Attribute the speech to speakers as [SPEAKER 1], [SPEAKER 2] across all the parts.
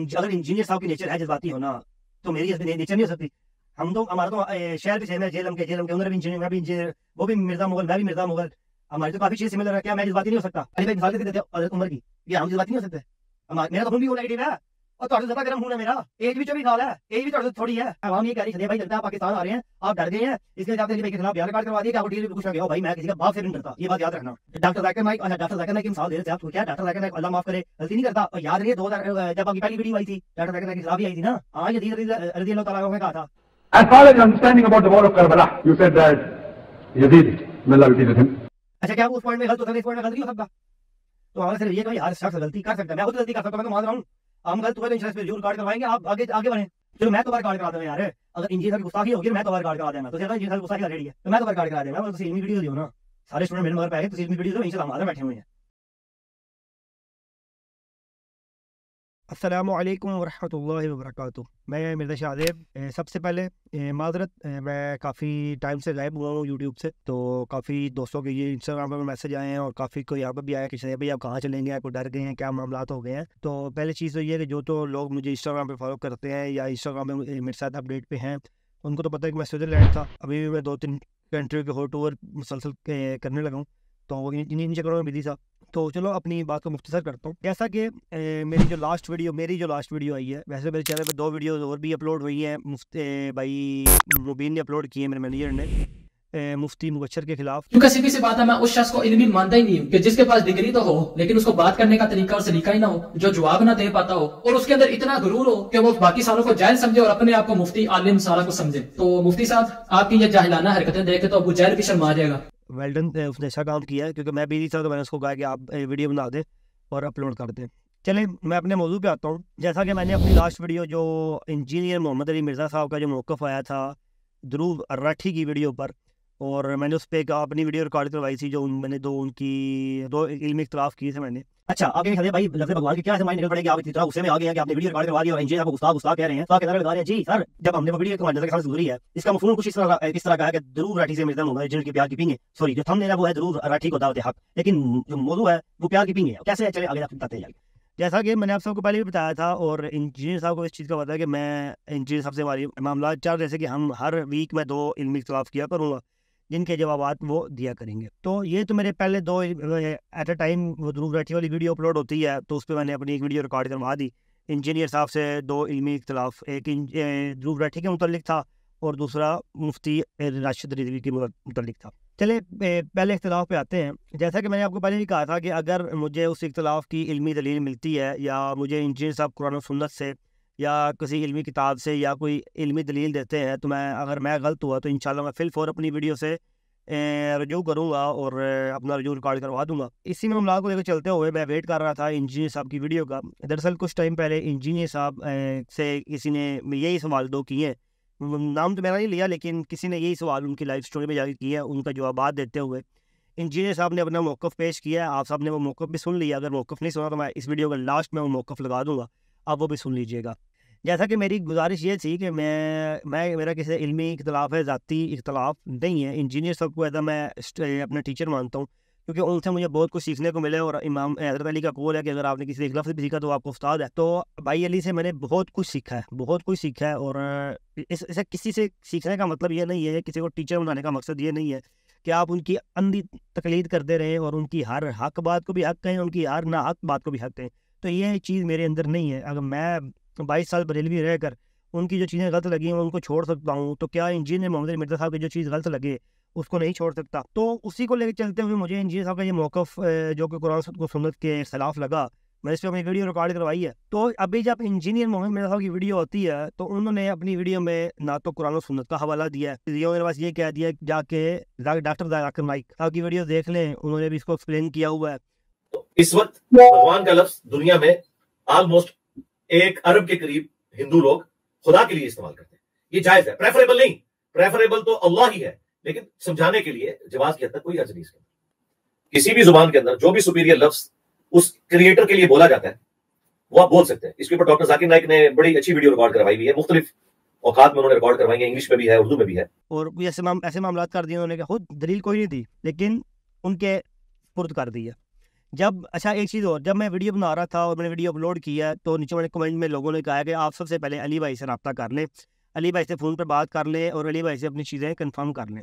[SPEAKER 1] अगर इंजीनियर साहब की नेचर है जज्बाती होना तो मेरी नेचर नहीं हो सकती हम तो हमारा तो शहर भी सेम है जेलम के जेलम के उधर भी इंजीनियर मैं भी इंजीनियर वो भी मिर्जा मुगल मैं भी मिर्जा मुगल हमारी तो काफी चीज सिमिलर है क्या मैं जज्बाती नहीं हो सकता अली भाई मिसाल देते हैं उम्र की ये हम जज्बाती नहीं हो सकते मेरा तो भी वो नेगेटिव है और ਤੁਹਾਡੇ ਤੋਂ ਜ਼ਿਆਦਾ ਗਰਮ ਹੋਣਾ अच्छा, है तो भाई जनता पाकिस्तान आ रहे हैं आप डर है तो हमारे से ये कि यार शख्स गलती कर सकता मैं खुद गलती कर सकता मैं तो मान रहा हूं हम कल तो इंश्योरेंस जरूर कार्ड करवाएंगे आप आगे आगे बढ़े चलो मैं तुम्हारे तो कार्ड करा दूँ यार अगर इंजीनियर की गुस्ताखी होगी मैं तुम्हारे तो कार्ड करा देना तो इंजीनियर गुस्ताखी रेडी है तो मैं तुम्हारे तो कार्ड करा देना सीलमी वीडियो दियो ना सारे स्टूडेंट मेरे मगर पाए तो सीलमी वीडियो में इंशाल्लाह बैठे हुए हैं अस्सलाम वालेकुम वरक मैं मिर्जा शाहदेव सबसे पहले माजरत मैं काफ़ी टाइम से गायब हुआ हूँ यूट्यूब से तो काफ़ी दोस्तों के ये इंस्टाग्राम पर मैसेज आए हैं और काफ़ी को यहाँ पर भी आया कि शायद भाई आप कहाँ चलेंगे आपको डर गए हैं क्या मामला हो गए हैं तो पहले चीज़ तो ये है कि जो तो लोग मुझे इंस्टाग्राम पर फॉलो करते हैं या इंस्टाग्राम में मेरे साथ अपडेट पर हैं उनको तो पता है कि मैं स्विट्ज़रलैंड था अभी भी मैं दो तीन कंट्री के हो टूर मुसलसल करने लगा हूँ तो इन्हीं चक्करों में बिजी था तो चलो अपनी बात को मुख्तसर करता हूँ जैसा कि मेरी जो लास्ट वीडियो मेरी जो लास्ट वीडियो आई है वैसे मेरे चैनल पर दो वीडियोस और भी अपलोड हुई हैं मुफ्त भाई मुबीन ने अपलोड किए मेरे मैनेजर ने मुफ्ती मुबशर के खिलाफ क्योंकि सीधी सी बात है मैं उस शख्स को इनमी मानता ही नहीं हूँ
[SPEAKER 2] कि जिसके पास डिग्री तो हो लेकिन उसको बात करने का तरीका और सलीका ही ना हो जो जवाब ना दे पाता हो और उसके अंदर इतना गुरूर हो कि वो बाकी सालों को जैल समझे और अपने आप को मुफ्ती आलिम सारा को समझे तो मुफ्ती साहब
[SPEAKER 1] आपकी ये जाहिलाना हरकतें देखे तो अबू जैल भी शर्मा जाएगा वेल्डन ने eh, उसने अच्छा काम किया है क्योंकि मैं बिजी था तो मैंने उसको कहा कि आप वीडियो eh, बना दें और अपलोड कर दें चले मैं अपने मौजू पे आता हूँ जैसा कि मैंने अपनी लास्ट वीडियो जो इंजीनियर मोहम्मद अली मिर्ज़ा साहब का जो मौक़ आया था ध्रुव राठी की वीडियो पर और मैंने उस पर एक अपनी वीडियो रिकॉर्ड करवाई थी जो उन, मैंने दो उनकी दो इल्म इख्तलाफ किए थे मैंने अच्छा आप कह भाई लफ्ज भगवान के क्या हमारी निकल पड़ेगा आप इतना गुस्से में आ गया कि आपने वीडियो रिकॉर्ड करवा दिया और इंजीनियर आपको उस्ताद कह रहे हैं तो कहना लगा रहे हैं जी सर जब हमने वीडियो कमांड के साथ जरूरी है इसका मफूल कुछ इस तरह इस तरह का है कि जरूर राठी से मिलता होगा जिनकी प्यार की पीएंगे सॉरी जो थम देना वो है जरूर राठी को दावत हक लेकिन जो मौजू है वो प्यार की पीएंगे कैसे चले आगे आप बताते जाएंगे जैसा कि मैंने आप सबको पहले भी बताया था और इंजीनियर साहब को इस चीज़ का पता है कि मैं इंजीनियर साहब से हमारी मामला चार जैसे कि हम हर वीक में दो इलमी इख्तलाफ किया करूँगा जिनके जवाब वो दिया करेंगे तो ये तो मेरे पहले दो एट अ टाइम वो ध्रुव राठी वाली वीडियो अपलोड होती है तो उस पर मैंने अपनी एक वीडियो रिकॉर्ड करवा दी इंजीनियर साहब से दो इलमी इख्तलाफ एक ध्रुव राठी के मुतलिक था और दूसरा मुफ्ती राशिद रिजवी के मुतलिक था चले पहले इख्तलाफ पे आते हैं जैसा कि मैंने आपको पहले भी कहा था कि अगर मुझे उस इख्तलाफ की इलमी दलील मिलती है या मुझे इंजीनियर साहब कुरान सुन्नत से या किसी इलमी किताब से या कोई इलमी दलील देते हैं तो मैं अगर मैं गलत हुआ तो इन मैं फ़िल फॉर अपनी वीडियो से रजू करूँगा और अपना रजू रिकॉर्ड करवा दूँगा इसी में मामला को लेकर चलते हुए मैं वेट कर रहा था इंजीनियर साहब की वीडियो का दरअसल कुछ टाइम पहले इंजीनियर साहब से किसी ने यही सवाल दो किए नाम तो मैंने नहीं लिया लेकिन किसी ने यही सवाल उनकी लाइफ स्टोरी में जारी किया उनका जवाब देते हुए इंजीनियर साहब ने अपना मौक़ पेश किया आप साहब ने वो मौक़ भी सुन लिया अगर मौक़ नहीं सुना तो मैं इस वीडियो का लास्ट में वो मौक़ लगा दूँगा आप वो भी सुन लीजिएगा जैसा कि मेरी गुजारिश ये थी कि मैं मैं मेरा किसी इलमी इख्तलाफ है ज़ाती इख्तलाफ नहीं है इंजीनियर सबको ऐसा मैं अपने टीचर मानता हूँ क्योंकि उनसे मुझे बहुत कुछ सीखने को मिले और इमाम हजरत अली का कौल है कि अगर आपने किसी इखलाफ से भी सीखा तो आपको उस्ताद है तो भाई अली से मैंने बहुत कुछ सीखा है बहुत कुछ सीखा है और इस, इसे किसी से सीखने का मतलब ये नहीं है किसी को टीचर बनाने का मकसद ये नहीं है कि आप उनकी अंधी तकलीद करते रहें और उनकी हर हक बात को भी हक कहें उनकी हर ना हक बात को भी हक कहें तो ये चीज़ मेरे अंदर नहीं है अगर मैं बाईस साल बरेलवी रहकर उनकी जो चीज़ें गलत लगी हैं उनको छोड़ सकता हूँ तो क्या इंजीनियर मोहम्मद मिर्जा साहब की जो चीज़ गलत लगे उसको नहीं छोड़ सकता तो उसी को लेकर चलते हुए मुझे इंजीनियर साहब का ये मौक़ जो कि कुरान को सुनत के खिलाफ लगा मैंने इस पर अपनी वीडियो रिकॉर्ड करवाई है तो अभी जब इंजीनियर मोहम्मद मिर्जा साहब की वीडियो होती है तो उन्होंने अपनी वीडियो में ना तो कुरान सुनत का हवाला दिया है मेरे पास ये कह दिया जाके डॉक्टर जाकर माइक साहब की वीडियो देख लें उन्होंने भी इसको एक्सप्लेन किया
[SPEAKER 2] हुआ है इस वक्त भगवान का लफ्ज दुनिया में ऑलमोस्ट एक अरब के करीब हिंदू लोग खुदा के लिए इस्तेमाल करते हैं ये जायज है प्रेफरेबल नहीं प्रेफरेबल तो अल्लाह ही है लेकिन समझाने के लिए जवाब की हद तक कोई अर्ज नहीं इसके किसी भी जुबान के अंदर जो भी सुपीरियर लफ्ज उस क्रिएटर के लिए बोला जाता है वो आप बोल सकते हैं इसके ऊपर डॉक्टर जाकिर नाइक ने बड़ी अच्छी वीडियो रिकॉर्ड करवाई हुई है मुख्तलिफ औकात में उन्होंने रिकॉर्ड करवाई है इंग्लिश में भी है उर्दू में भी है
[SPEAKER 1] और ऐसे मामला कर दिए उन्होंने कहा खुद दलील कोई नहीं थी लेकिन उनके पुरद कर दिया जब अच्छा एक चीज़ और जब मैं वीडियो बना रहा था और मैंने वीडियो अपलोड किया तो नीचे वाले कमेंट में लोगों ने कहा कि आप सबसे पहले अली भाई से रबा कर लें अली भाई से फ़ोन पर बात कर लें और अली भाई से अपनी चीज़ें कन्फर्म कर लें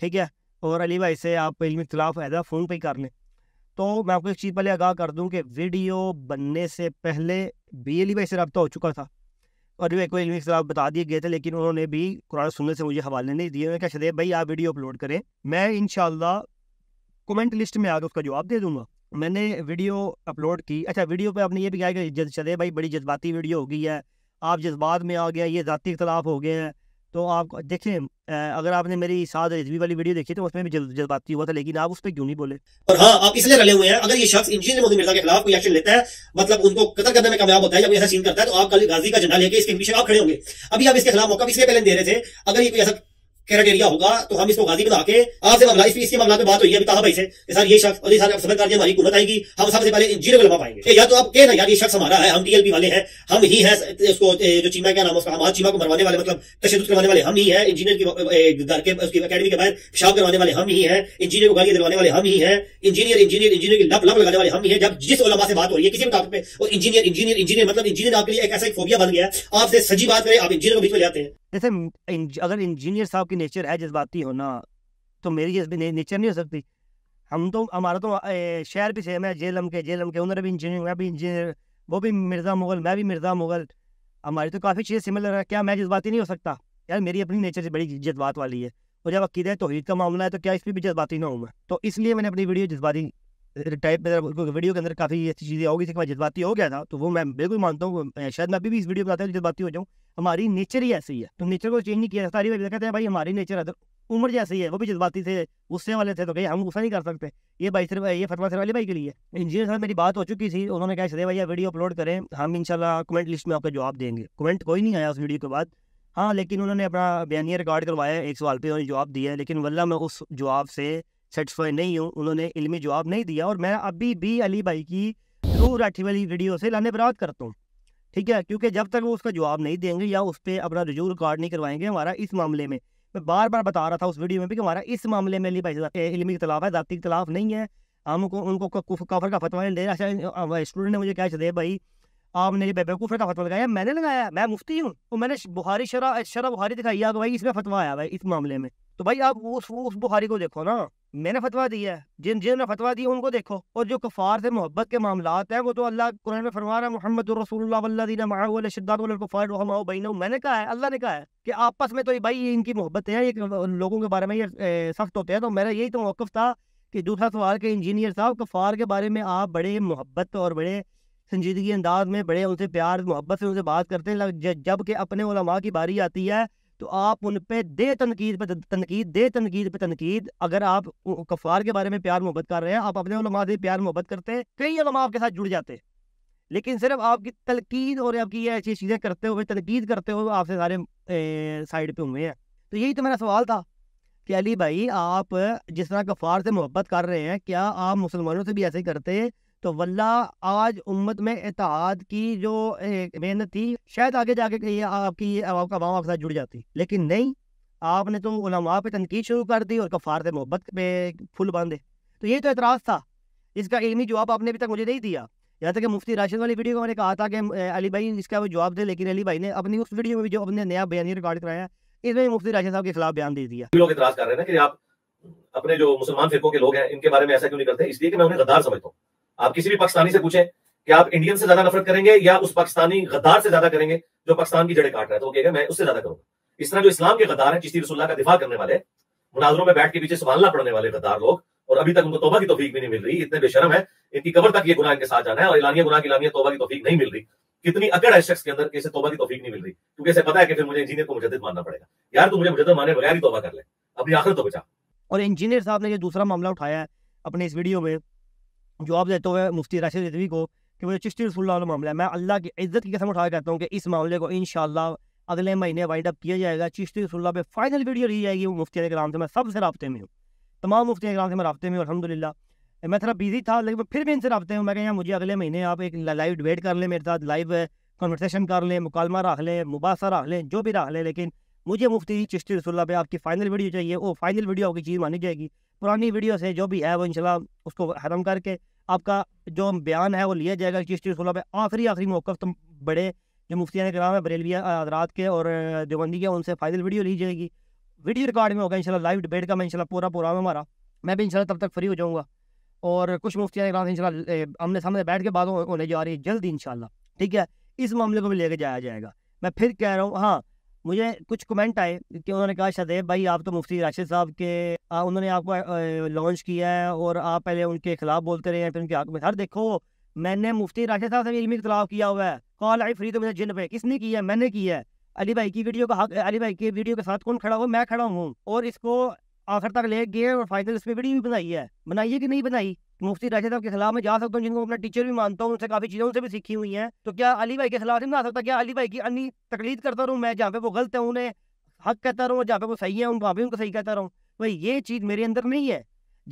[SPEAKER 1] ठीक है और अली भाई से आप इलम इख्तलाफ फ़ोन पर ही कर लें तो मैं आपको एक चीज़ पहले आगाह कर दूँ कि वीडियो बनने से पहले भी अली भाई से रबता हो चुका था और भी कोई इलमी खिलाफ बता दिए गए थे लेकिन उन्होंने भी कुरान सुनने से मुझे हवाले नहीं दिए उन्होंने कहा शदेब भाई आप वीडियो अपलोड करें मैं इन कमेंट लिस्ट में आकर उसका जवाब दे दूँगा मैंने वीडियो अपलोड की अच्छा वीडियो पे आपने ये भी कहा कि चले भाई बड़ी जज्बाती वीडियो हो गई है आप जज्बात में आ गया ये ज़ाती इख्तलाफ हो गए हैं तो आप देखें अगर आपने मेरी साद रिजवी वाली वीडियो देखी तो उसमें भी जज्बाती हुआ था लेकिन आप उस पर क्यों नहीं बोले और हाँ आप इसलिए रले हुए हैं अगर ये शख्स इंजीनियर मोदी मिर्जा के खिलाफ कोई एक्शन लेता है मतलब उनको कतर करने में कामयाब होता है जब ऐसा सीन करता है तो आप कल गाजी का झंडा लेके इसके पीछे आप खड़े होंगे अभी आप इसके खिलाफ मौका इसलिए पहले दे रहे थे अगर ये कोई ऐसा क्राइटेरिया होगा तो हम इसको गाजी बना के आपसे मामला इस इसके मामला में बात हुई है अभी भाई से सर ये शख्स और ये सारे समझ करके हमारी हुकूमत आएगी हम सबसे पहले इंजीनियर को लगा पाएंगे या तो आप कहना यार ये शख्स हमारा है हम डीएलपी वाले हैं हम ही है उसको जो चीमा क्या नाम उसका हम चीमा को मरवाने वाले मतलब तशद करवाने वाले हम ही है इंजीनियर की घर के उसकी अकेडमी के बाहर पेशाब करवाने वाले हम ही है इंजीनियर को गाली दिलवाने वाले हम ही है इंजीनियर इंजीनियर इंजीनियर की लप लप लगाने वाले हम ही है जब जिस ओलमा से बात हो रही है किसी भी टॉपिक पर इंजीनियर इंजीनियर इंजीनियर मतलब इंजीनियर आपके लिए एक ऐसा एक फोबिया बन गया आपसे सजी बात करें आप इंजीनियर को बीच में जाते हैं जैसे इंज, अगर इंजीनियर साहब की नेचर है जज्बाती होना तो मेरी जज्बी ने, नेचर नहीं हो सकती हम तो हमारा तो शहर भी सेम है जेलम के जेलम के उन्होंने भी इंजीनियर मैं भी इंजीनियर वो भी मिर्ज़ा मुगल मैं भी मिर्ज़ा मुगल हमारी तो काफ़ी चीज़ें सिमिलर है क्या मैं जज्बाती नहीं हो सकता यार मेरी अपनी नेचर से बड़ी जज्बात वाली है और जब अकीदे तोहहीद का मामला है तो क्या इस पर भी जज्बाती ना हूँ मैं तो इसलिए मैंने अपनी वीडियो जज्बाती टाइप में वीडियो के अंदर काफ़ी ऐसी चीज़ें होगी जिसके मैं जज्बाती हो गया था तो वो मैं बिल्कुल मानता हूँ शायद मैं अभी भी इस वीडियो बनाता हूँ जज्बाती हो जाऊँ हमारी नेचर ही ऐसी है तो नेचर को चेंज नहीं किया सारी वजह कहते हैं भाई हमारी नेचर अगर उम्र जैसी है वो भी जज्बाती थे गुस्से वाले थे तो कहीं हम गुस्सा नहीं कर सकते ये भाई सिर्फ ये फतवा सिर वाले भाई के लिए इंजीनियर साहब मेरी बात हो चुकी थी उन्होंने कहा सदे भैया वीडियो अपलोड करें हम इनशाला कमेंट लिस्ट में आपका जवाब देंगे कमेंट कोई नहीं आया उस वीडियो के बाद हाँ लेकिन उन्होंने अपना बयानिया रिकॉर्ड करवाया एक सवाल पर उन्होंने जवाब दिया लेकिन वल्ला मैं उस जवाब से सेटिस्फाई नहीं हूँ उन्होंने इलमी जवाब नहीं दिया और मैं अभी भी अली भाई की रूह राठी वाली वीडियो से लाने बराद करता हूँ ठीक है क्योंकि जब तक वो उसका जवाब नहीं देंगे या उस पर अपना रिजू रिकॉर्ड नहीं करवाएंगे हमारा इस मामले में मैं बार बार बता रहा था उस वीडियो में भी कि हमारा इस मामले में अली भाई से इलमी इख्तलाफ है ज़ाती इख्तलाफ नहीं है हम उनको कफर का फतवा ले रहा स्टूडेंट ने मुझे कहा चले भाई आपने बेबेकूफर का फतवा लगाया मैंने लगाया मैं मुफ्ती हूँ और मैंने बुहारी शरा शरा बुहारी दिखाई भाई इसमें फतवा आया भाई इस मामले में तो भाई आप उस उस बुखारी को देखो ना मैंने फतवा दिया है जिन जिन्होंने फतवा दिया उनको देखो और जो कफ़ार से मोहब्बत के मामला हैं वो तो अल्लाह कुरान में फरमा रहा मोहम्मद रसूलुल्लाह मैंने कहा है अल्लाह ने कहा है कि आपस में तो भाई ये इनकी मोहब्बत है ये लोगों के बारे में ये सख्त होते हैं तो मेरा यही तो मौक़ था कि दूसरा सवाल के इंजीनियर साहब कफ़ार के बारे में आप बड़े मोहब्बत और बड़े संजीदगी अंदाज में बड़े उनसे प्यार मोहब्बत से उनसे बात करते हैं जबकि अपने उलमा की बारी आती है तो आप उन पर दे तनकीद पर तनकीद दे तनकीद पर तनकीद अगर आप कफ़ार के बारे में प्यार मोहब्बत कर रहे हैं आप अपने से प्यार मोहब्बत करते हैं कई अलमा आपके साथ जुड़ जाते लेकिन सिर्फ आपकी तनकीद और आपकी ये ऐसी चीज़ें करते हुए तनकीद करते हुए आपसे सारे साइड पे हुए हैं तो यही तो मेरा सवाल था कि अली भाई आप जिस तरह कफ़ार से मोहब्बत कर रहे हैं क्या आप मुसलमानों से भी ऐसे ही करते हैं तो वल्ला आज उम्मत में एतहाद की जो मेहनत थी शायद आगे जाके कही आपकी आपका का आपके साथ जुड़ जाती लेकिन नहीं आपने तो उलमा पे तनकीद शुरू कर दी और कफारत मोहब्बत पे फुल बांधे तो ये तो एतराज़ था इसका इलमी जवाब आपने अभी तक मुझे नहीं दिया यहाँ तक कि मुफ्ती राशिद वाली वीडियो को मैंने कहा था कि अली भाई इसका वो जवाब दे लेकिन अली भाई ने अपनी उस वीडियो में भी जो अपने नया बयान रिकॉर्ड कराया इसमें मुफ्ती राशिद साहब के खिलाफ बयान दे दिया
[SPEAKER 2] लोग इतराज कर रहे हैं कि आप अपने जो मुसलमान फिरकों के लोग हैं इनके बारे में ऐसा क्यों नहीं करते इसलिए कि मैं उन्हें गद्दार समझता हूँ आप किसी भी पाकिस्तानी से पूछे कि आप इंडियन से ज्यादा नफरत करेंगे या उस पाकिस्तानी गद्दार से ज्यादा करेंगे जो पाकिस्तान की जड़े काट रहा है तो कहेगा मैं उससे ज्यादा करूंगा इस तरह जो इस्लाम के गद्दार है चिश्ती रसुल्ला का दिफा करने वाले मुनाजरों में बैठ के पीछे संभालना पड़ने वाले गद्दार लोग और अभी तक उनको तोबा की तोफीक भी नहीं मिल रही इतने बेशरम है इनकी कबर तक ये गुना इनके साथ जाना है और इलानिया गुना की इलानिया तोबा की तोफीक नहीं मिल रही कितनी अकड़ है शख्स के अंदर इसे तोबा की तोफीक नहीं मिल रही क्योंकि ऐसे पता है कि फिर मुझे इंजीनियर को मुजद मानना पड़ेगा यार तू मुझे मुजद माने बगैर ही तोबा कर ले अपनी आखिर तो बचा
[SPEAKER 1] और इंजीनियर साहब ने जो दूसरा मामला उठाया है अपने इस वीडियो में जवाब देता हुए मुफ्ती राशि रिजवी को कि मुझे चिश्ती रसूल मामला है मैं अल्लाह की इज्जत की कसम उठाया कहता हूँ कि इस मामले को इन अगले महीने वाइंड अप किया जाएगा चिश्ती रसुल्ला पर फाइनल वीडियो ली जाएगी वो मुफ्ती नाम से मैं सबसे रबते में हूँ तमाम मुफ्ती नाम से मैं रबते में अलहमदिल्ला मैं थोड़ा बिजी था लेकिन फिर भी इनसे रबते हूँ मैं यहाँ मुझे अगले महीने आप एक लाइव डिबेट कर लें मेरे साथ लाइव कन्वर्सेशन कर लें मुकालमा रख लें मुबासा रख लें जो भी रख लें लेकिन मुझे मुफ्ती चिश्ती रसूल पर आपकी फाइनल वीडियो चाहिए वो फाइनल वीडियो आपकी चीज़ मानी जाएगी पुरानी वीडियोस है जो भी है वो इनशाला उसको हरम करके आपका जो बयान है वो लिया जाएगा चिश्ती सोलह पे आखिरी आखिरी मौक़ तुम बड़े जो मुफ्तियान कराम है बरेलविया हजरात के और देवबंदी के उनसे फाइनल वीडियो ली जाएगी वीडियो रिकॉर्ड में होगा इनशाला लाइव डिबेट का मैं इनशाला पूरा पूरा हमारा मैं भी इनशाला तब तक फ्री हो जाऊँगा और कुछ मुफ्तियान कराम इनशाला आमने सामने बैठ के बात होने जा रही है जल्दी इनशाला ठीक है इस मामले को भी लेके जाया जाएगा मैं फिर कह रहा हूँ हाँ मुझे कुछ कमेंट आए कि उन्होंने कहा शदेब भाई आप तो मुफ्ती राशिद साहब के आ, उन्होंने आपको लॉन्च किया है और आप पहले उनके खिलाफ बोलते रहे हैं फिर उनके हाथ में हर देखो मैंने मुफ्ती राशिद साहब से इलमी इख्तलाफ किया हुआ है कॉल आई फ्री तो मुझे जिन पे किसने किया है मैंने किया है अली भाई की वीडियो का हक अली भाई की वीडियो के साथ कौन खड़ा हुआ मैं खड़ा हूँ और इसको आखिर तक ले गए और फाइनल इस पर वीडियो भी बनाई है बनाई है कि नहीं बनाई मुफ्ती राशि साहब के खिलाफ में जा सकता हूँ जिनको अपना टीचर भी मानता हूँ उनसे काफ़ी चीज़ें उनसे भी सीखी हुई हैं तो क्या अली भाई के खिलाफ नहीं आ सकता क्या अली भाई की अन्य तकलीफ करता रहूँ मैं जहाँ पे वो गलत है उन्हें हक कहता रहूँ जहाँ पे वो सही है उन वहाँ पर उनको सही कहता रहूँ भाई ये चीज़ मेरे अंदर नहीं है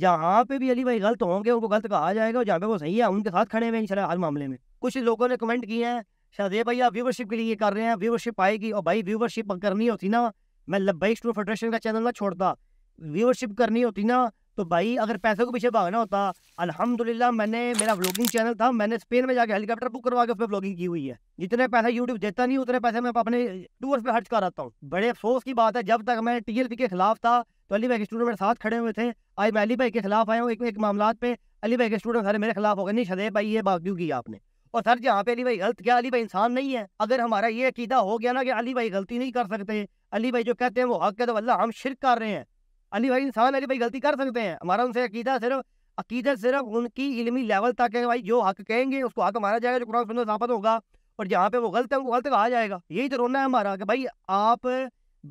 [SPEAKER 1] जहाँ पे भी अली भाई गलत होंगे उनको गलत कहा जाएगा और जहाँ पे वो सही है उनके साथ खड़े हुए इंशाल्लाह हर मामले में कुछ लोगों ने कमेंट किए हैं शायद भाई आप व्यूवरशिप के लिए कर रहे हैं व्यूवरशिप आएगी और भाई व्यूवरशिप करनी होती ना मैं लब्बई स्टूडेंट फेडरेशन का चैनल ना छोड़ता व्यूवरशिप करनी होती ना तो भाई अगर पैसे को पीछे भागना होता अलहमदुल्ला मैंने मेरा ब्लॉगिंग चैनल था मैंने स्पेन में जाकर हेलीकॉप्टर बुक करवा के उस पर ब्लॉगिंग की हुई है जितने पैसा यूट्यूब देता नहीं उतने पैसे मैं अपने टूर्स पर खर्च कर हूँ बड़े अफसोस की बात है जब तक मैं टी के खिलाफ था तो अली भाई के स्टूडेंट मेरे साथ खड़े हुए थे आज मैं अली भाई के खिलाफ आया हूँ एक, एक मामला पे अली भाई के स्टूडेंट सारे मेरे खिलाफ हो गए नहीं शदेब भाई ये बात क्यों की आपने और सर जहाँ पे अली भाई गलत क्या अली भाई इंसान नहीं है अगर हमारा ये अकीदा हो गया ना कि अली भाई गलती नहीं कर सकते अली भाई जो कहते हैं वो हक है तो अल्लाह हम शिरक कर रहे हैं अली भाई इंसान अली भाई गलती कर सकते हैं हमारा उनसे अकीदा सिर्फ अकीदत सिर्फ उनकी इलमी लेवल तक है भाई जो हक कहेंगे उसको हक मारा जाएगा जो कुरान सुनना साबित होगा और जहाँ पे वो गलत है उनको गलत कहा जाएगा यही तो रोना है हमारा कि भाई आप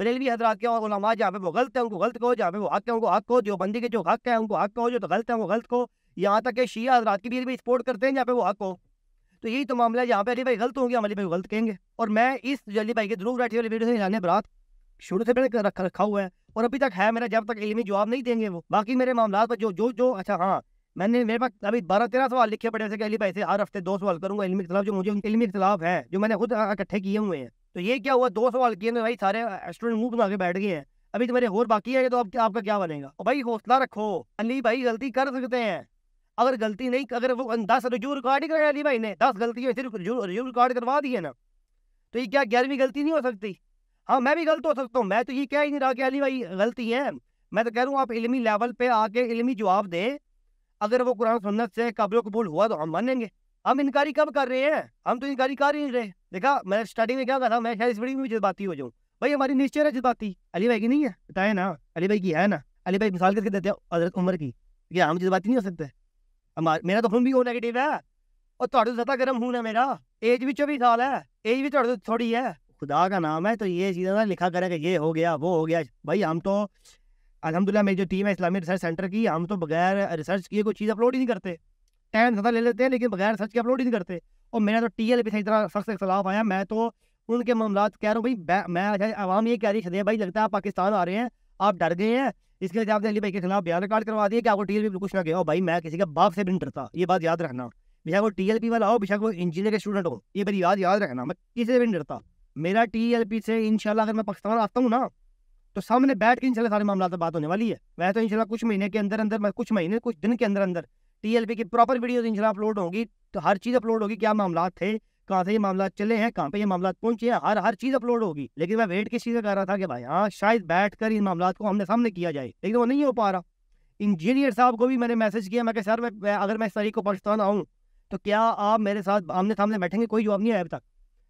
[SPEAKER 1] बरेलवी हजरात के और नमाज जहाँ पे वो गलत है उनको गलत कहो जहाँ पे वो हक है उनको हक कहो जो बंदी के जो हक है उनको हक कहो जो तो गलत है वो गलत कहो यहाँ तक के शिया हजरात की भी सपोर्ट करते हैं जहाँ पे वो हक हो तो यही तो मामला है जहाँ पे अली भाई गलत होंगे हम अली भाई गलत कहेंगे और मैं इस अली भाई के ध्रुव बैठी वाली वीडियो से जाने बरात शुरू से मैंने रखा रखा हुआ है और अभी तक है मेरा जब तक इलमी जवाब नहीं देंगे वो बाकी मेरे मामला पर जो जो जो अच्छा हाँ मैंने मेरे पास अभी बारह तेरह सवाल लिखे पड़े थे अली भाई से हर हफ्ते दो सवाल करूंगा इलमी खिलाफ जो मुझे इलमी खिलाफ है जो मैंने खुद हाँ, इकट्ठे किए हुए हैं तो ये क्या हुआ दो सवाल किए तो भाई सारे स्टूडेंट मुंह बना के बैठ गए हैं अभी तुम्हारे और बाकी है तो आप, आपका क्या बनेगा और भाई हौसला रखो अली भाई गलती कर सकते हैं अगर गलती नहीं अगर वो दस रजू रिकॉर्ड कराया अली भाई ने दस है सिर्फ रजू रिकॉर्ड करवा दिए ना तो ये क्या ग्यारहवीं गलती नहीं हो सकती हाँ मैं भी गलत हो सकता हूँ मैं तो ये कह ही नहीं रहा कि अली भाई गलती है मैं तो कह रहा हूँ आप इलमी लेवल पे आके इलमी जवाब दें अगर वो कुरान सुन्नत से कब्र कबूल हुआ तो हम मानेंगे हम इनकारी कब कर रहे हैं हम तो इनकारी कर ही नहीं रहे देखा मैं स्टार्टिंग में क्या कहा मैं शायद इस वीडियो में जज्बाती हो जाऊँ भाई हमारी निश्चय है जज्बाती अली भाई की नहीं है बताए ना अली भाई की है ना अली भाई मिसाल करके देते हैं उम्र की क्या हम जज्बाती नहीं हो सकते हमारा मेरा तो खून भी वो नेगेटिव है और थोड़े तो ज्यादा गर्म खून है मेरा एज भी चौबीस साल है एज भी थोड़ी तो थोड़ी है खुदा का नाम है तो ये चीज़ें ना लिखा करें ये हो गया वो हो गया भाई हम तो अलहमदिल्ला मेरी जो टीम है इस्लामी रिसर्च सेंटर की हम तो बगैर रिसर्च किए कोई चीज़ अपलोड ही नहीं करते टाइम ज़्यादा ले लेते हैं लेकिन बगैर रिसर्च के अपलोड ही नहीं करते और मेरा तो टी एल पी से इतना सख्त खिलाफ आया मैं तो उनके मामला कह रहा हूँ भाई मैं अच्छा, आवाम ये कह रही है भाई लगता है आप पाकिस्तान आ रहे हैं आप डर गए हैं इसके लिए आपने अली भाई के खिलाफ बयान रिकॉर्ड करवा दिया कि आपको टी एल पी कुछ ना गया भाई मैं किसी के बाप से भी नहीं डरता ये बात याद रखना बेशक वो टी एल पी वाला हो बेशक वो इंजीनियर के स्टूडेंट हो ये मेरी याद याद रखना मैं किसी से भी नहीं डरता मेरा टी से इंशाल्लाह अगर मैं पाकिस्तान आता हूँ ना तो सामने बैठ के इंशाल्लाह सारे मामला से बात होने वाली है वह तो इंशाल्लाह कुछ महीने के अंदर अंदर कुछ महीने कुछ दिन के अंदर अंदर पी की प्रॉपर इन इंशाल्लाह अपलोड होगी तो हर चीज़ अपलोड होगी क्या मामला थे कहाँ से ये मामला चले हैं कहाँ पर ये मामला पहुंचे हैं हर हर चीज़ अपलोड होगी लेकिन मैं वेट किस चीज़ का कर रहा था कि भाई हाँ शायद बैठ कर इन मामला को हमने सामने किया जाए लेकिन वो नहीं हो पा रहा इंजीनियर साहब को भी मैंने मैसेज किया मैं कह सर मैं अगर मैं इस तारीख को पाकिस्तान आऊँ तो क्या आप मेरे साथ आमने सामने बैठेंगे कोई जवाब नहीं आया अब तक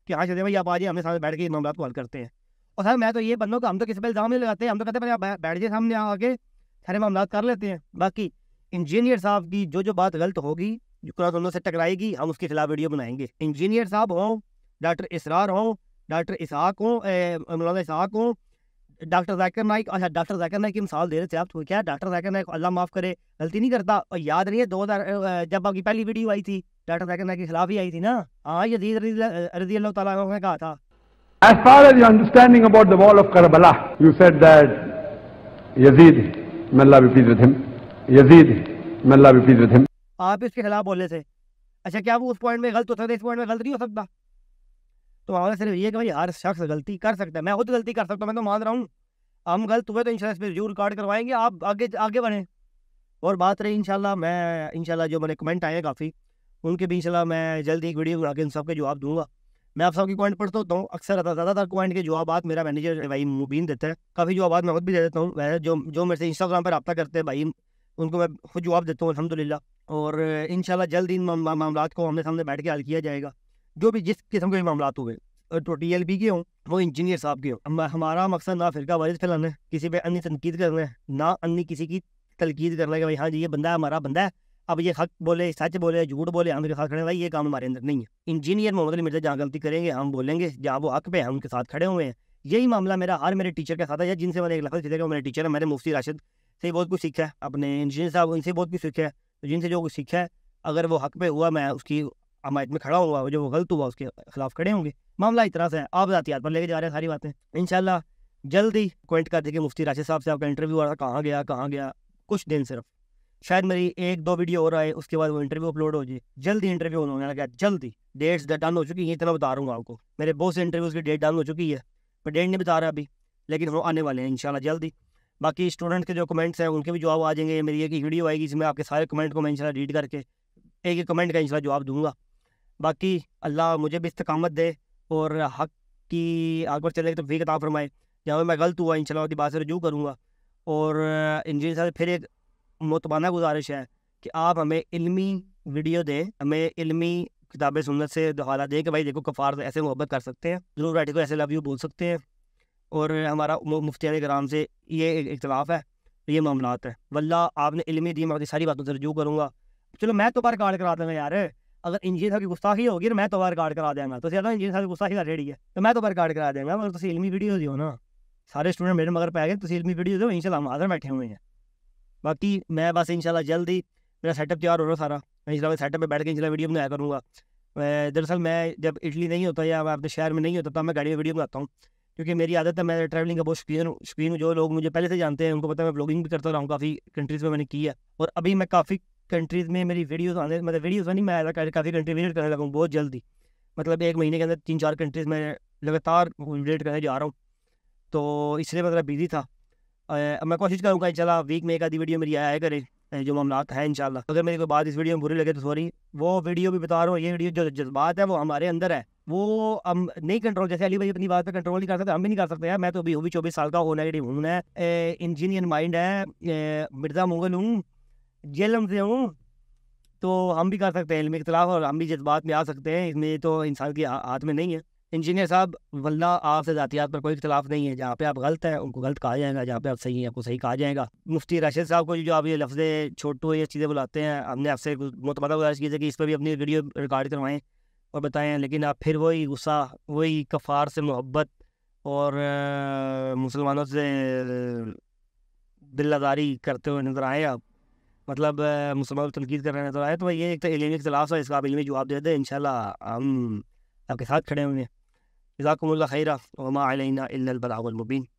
[SPEAKER 1] कि हाँ चले भाई आप आ जाइए हमने सामने बैठ के मामला को हल करते हैं और सर मैं तो ये बंदों को हम तो किसी पर इल्ज़ाम नहीं लगाते हम तो कहते हैं आप बैठ जाए सामने आके सारे मामला कर लेते हैं बाकी इंजीनियर साहब की जो जो बात गलत होगी जो कुरान उन्होंने से टकराएगी हम उसके खिलाफ वीडियो बनाएंगे इंजीनियर साहब हों डॉक्टर इसरार हों डॉक्टर इसहाक हों मौलाना इसहाक हों डॉक्टर जैकर नाइक अच्छा डॉक्टर जैकर नाइक की मिसाल दे रहे थे आप तो क्या डॉक्टर जैकर नाइक अल्लाह माफ़ करे गलती नहीं करता और याद रही है दो हज़ार जब आपकी पहली वीडियो आई थी डॉक्टर जाकिर नायक के खिलाफ ही आई थी ना हाँ ये रजी अल्लाह तला ने कहा था As far as your understanding about the wall of Karbala, you said that Yazid, may Allah be pleased with him, Yazid, may Allah be pleased with him. आप इसके खिलाफ बोले थे अच्छा क्या वो उस पॉइंट में गलत हो सकता है इस पॉइंट में गलत नहीं हो सकता तो हमारा सिर्फ ये कि भाई हर शख्स गलती कर सकता है मैं खुद गलती कर सकता हूँ मैं तो मान रहा हूँ हम गलत हुए तो इंशाल्लाह इस पर जरूर रिकॉर्ड करवाएंगे आप आगे आगे बढ़ें और बात रही इंशाल्लाह मैं इंशाल्लाह जो मैंने कमेंट आए काफ़ी उनके भी इंशाल्लाह मैं जल्द एक वीडियो बना के सब सबके जवाब दूंगा मैं आप सबकी पॉइंट पढ़ता होता हूँ अक्सर ज़्यादातर पॉइंट के जवाब मेरा मैनेजर भाई मुबीन देता है काफ़ी जवाब मैं खुद भी दे देता हूँ वह जो जो मेरे से इंस्टाग्राम पर रब्ता करते हैं भाई उनको मैं खुद जवाब देता हूँ अलहमदिल्ला और इन जल्द इन मामला को हमने सामने बैठ के हल किया जाएगा जो भी जिस किस्म के मामला हुए तो टी एल बी के हों वो इंजीनियर साहब के हों हमारा मकसद ना फिर वारिस फैलाना है किसी पर अन्य तनकीद करना है ना अन्य किसी की तलकीद करना है कि भाई हाँ जी ये बंदा है हमारा बंदा है अब ये हक बोले सच बोले झूठ बोले हम उनके साथ खड़े भाई ये काम हमारे अंदर नहीं है इंजीनियर मोहम्मद अली मिर्जा जहाँ गलती करेंगे हम बोलेंगे जहाँ वो हक पे हम उनके साथ खड़े हुए हैं यही मामला मेरा हर मेरे टीचर के साथ है जिनसे मैंने एक लफ्ज सीखा वो मेरे टीचर है मैंने मुफ्ती राशिद से बहुत कुछ सीखा है अपने इंजीनियर साहब उनसे बहुत कुछ सीखा है तो जिनसे जो कुछ सीखा है अगर वो हक पे हुआ मैं उसकी हमारे में खड़ा हुआ जो वो गलत हुआ उसके खिलाफ खड़े होंगे मामला इतना तरह से है आप जातियात पर लेके जा रहे हैं सारी बातें इन ही क्वेंट कर देखिए मुफ्ती राशिद साहब से आपका इंटरव्यू आ रहा कहाँ गया कहाँ गया कुछ दिन सिर्फ शायद मेरी एक दो वीडियो और आए उसके बाद वो इंटरव्यू अपलोड हो जाए जल्दी इंटरव्यू होने लगा जल्दी डेट्स डन हो चुकी है इतना तो बता रहा आपको मेरे बहुत से इंटरव्यूज़ की डेट डन हो चुकी है पर डेट नहीं बता रहा अभी लेकिन हम आने वाले हैं इन जल्दी बाकी स्टूडेंट के जो कमेंट्स हैं उनके भी जवाब आ जाएंगे मेरी एक ही वीडियो आएगी जिसमें आपके सारे कमेंट को मैं इनशाला रीड करके एक एक कमेंट का इन जवाब दूंगा बाकी अल्लाह मुझे भी इस्तकामत दे और हक की आग पर चले तो फिर किताब फरमाए जहाँ मैं गलत हुआ इन उसकी बात से रजू करूँगा और इंजीनियर साहब फिर एक मतबाना गुजारिश है कि आप हमें इल्मी वीडियो दें हमें इल्मी किताबें सुनत से हवाला दें कि भाई देखो कफ़ार ऐसे मोहब्बत कर सकते हैं ज़रूर बैठे को ऐसे लव यू बोल सकते हैं और हमारा मुफ्तिया कराम से ये इख्तलाफ है ये मामला है वल्ला आपने इलमी दी मैं सारी बातों से रजू करूँगा चलो मैं तो बार कार्ड करा दूँगा यार अगर इंजीनियर साहब की ही होगी तो मैं तो बार कार्ड करा देंगे तो यार इंजीनियर साहब की ही कर रेडी है तो मैं तो बार कार्ड करा देंगे मगर तुम इलमी वीडियो दियो ना सारे स्टूडेंट मेरे मगर पै गए तुम इलमी वीडियो दो इन हम आदर बैठे हुए हैं बाकी मैं बस इंशाल्लाह जल्द ही मेरा सेटअप तैयार हो रहा सारा मैं इसलिए सेटअप पे बैठ के इंशाल्लाह वीडियो बनाया करूँगा दरअसल मैं जब इटली नहीं होता या मैं अपने शहर में नहीं होता तब मैं गाड़ी में वीडियो बनाता हूँ क्योंकि मेरी आदत है मैं ट्रैवलिंग का बहुत शौकीन हूँ शौकीन हूँ जो लोग मुझे पहले से जानते हैं उनको पता है मैं ब्लॉगिंग भी करता रहा हूँ काफ़ी कंट्रीज़ में मैंने की है और अभी मैं काफ़ी कंट्रीज़ में मेरी वीडियोज़ आने मतलब वीडियोज़ नहीं मैं काफ़ी कंट्री विजिट करने लगा बहुत जल्दी मतलब एक महीने के अंदर तीन चार कंट्रीज़ में लगातार विजिट करने जा रहा हूँ तो इसलिए मैं बिज़ी था अब मैं कोशिश करूँगा इंशाल्लाह वीक में एक आधी वीडियो मेरी आया करे जो मामला है इंशाल्लाह अगर मेरी कोई बात इस वीडियो में बुरी लगे तो सॉरी वो वीडियो भी बता रहा हूँ ये वीडियो जो जज्बात है वो हमारे अंदर है वो हम नहीं कंट्रोल जैसे अली भाई अपनी बात पे कंट्रोल नहीं कर सकते हम भी नहीं कर सकते हैं मैं तो अभी भी चौबीस साल का हूँ नेगेटिव हूँ इंजीनियर माइंड है मिर्जा मुगल हूँ जेलम से हूँ तो हम भी कर सकते हैं इलम इख्तलाफ और हम भी जज्बात में आ सकते हैं इसमें तो इंसान के हाथ में नहीं है इंजीनियर साहब वल्ला आपसे ज़ातियात पर कोई इख्तलाफ नहीं है जहाँ पे आप गलत हैं उनको गलत कहा जाएगा जहाँ पे आप सही हैं आपको सही कहा जाएगा मुफ्ती राशिद साहब को जो आप ये लफ्जे छोटू ये चीज़ें बुलाते हैं हमने आपसे मतबादा गुजारिश की थी कि इस पर भी अपनी वीडियो रिकॉर्ड करवाएँ और बताएँ लेकिन आप फिर वही गुस्सा वही कफ़ार से मोहब्बत और मुसलमानों से दिलदारी करते हुए नज़र आए आप मतलब मुसलमान तनकीद कर रहे हैं नजर आए तो ये एक तो इलमी इख्तलाफ है इसका आप इलमी जवाब दे दें इन हम आपके साथ खड़े होंगे جزاكم الله خيرا وما علينا إلا البلاغ المبين